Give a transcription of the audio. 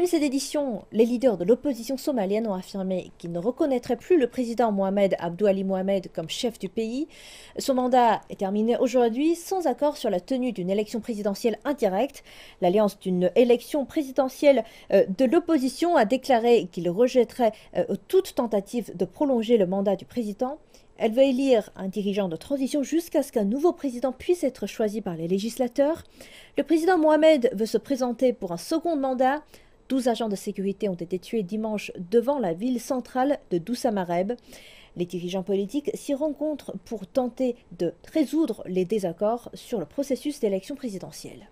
la cette d'édition, les leaders de l'opposition somalienne ont affirmé qu'ils ne reconnaîtraient plus le président Mohamed Abdou Ali Mohamed comme chef du pays. Son mandat est terminé aujourd'hui sans accord sur la tenue d'une élection présidentielle indirecte. L'alliance d'une élection présidentielle euh, de l'opposition a déclaré qu'il rejetterait euh, toute tentative de prolonger le mandat du président. Elle veut élire un dirigeant de transition jusqu'à ce qu'un nouveau président puisse être choisi par les législateurs. Le président Mohamed veut se présenter pour un second mandat 12 agents de sécurité ont été tués dimanche devant la ville centrale de Doussamareb. Les dirigeants politiques s'y rencontrent pour tenter de résoudre les désaccords sur le processus d'élection présidentielle.